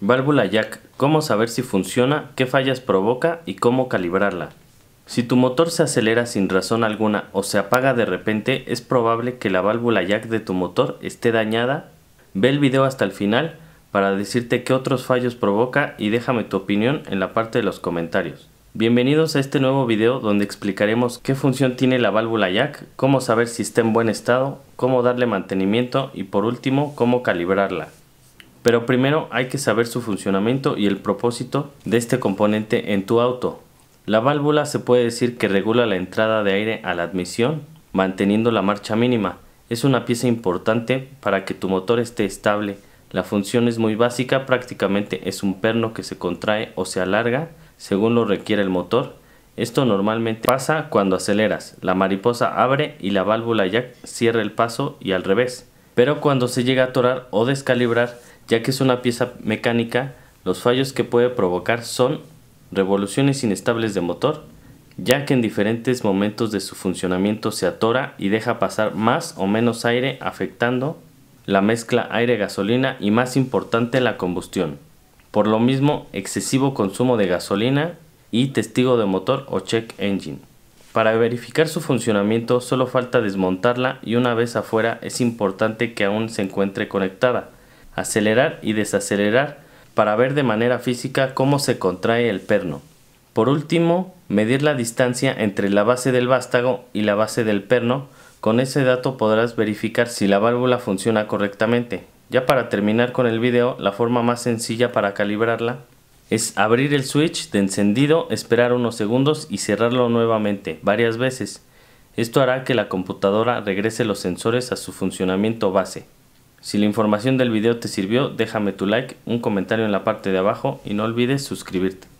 Válvula jack. Cómo saber si funciona, qué fallas provoca y cómo calibrarla. Si tu motor se acelera sin razón alguna o se apaga de repente, es probable que la válvula jack de tu motor esté dañada. Ve el video hasta el final para decirte qué otros fallos provoca y déjame tu opinión en la parte de los comentarios. Bienvenidos a este nuevo video donde explicaremos qué función tiene la válvula jack, cómo saber si está en buen estado, cómo darle mantenimiento y por último cómo calibrarla. Pero primero hay que saber su funcionamiento y el propósito de este componente en tu auto. La válvula se puede decir que regula la entrada de aire a la admisión, manteniendo la marcha mínima. Es una pieza importante para que tu motor esté estable. La función es muy básica, prácticamente es un perno que se contrae o se alarga según lo requiere el motor. Esto normalmente pasa cuando aceleras, la mariposa abre y la válvula ya cierra el paso y al revés. Pero cuando se llega a atorar o descalibrar, ya que es una pieza mecánica, los fallos que puede provocar son revoluciones inestables de motor, ya que en diferentes momentos de su funcionamiento se atora y deja pasar más o menos aire afectando la mezcla aire-gasolina y más importante la combustión. Por lo mismo, excesivo consumo de gasolina y testigo de motor o check engine. Para verificar su funcionamiento solo falta desmontarla y una vez afuera es importante que aún se encuentre conectada acelerar y desacelerar para ver de manera física cómo se contrae el perno. Por último, medir la distancia entre la base del vástago y la base del perno. Con ese dato podrás verificar si la válvula funciona correctamente. Ya para terminar con el video, la forma más sencilla para calibrarla es abrir el switch de encendido, esperar unos segundos y cerrarlo nuevamente varias veces. Esto hará que la computadora regrese los sensores a su funcionamiento base. Si la información del video te sirvió, déjame tu like, un comentario en la parte de abajo y no olvides suscribirte.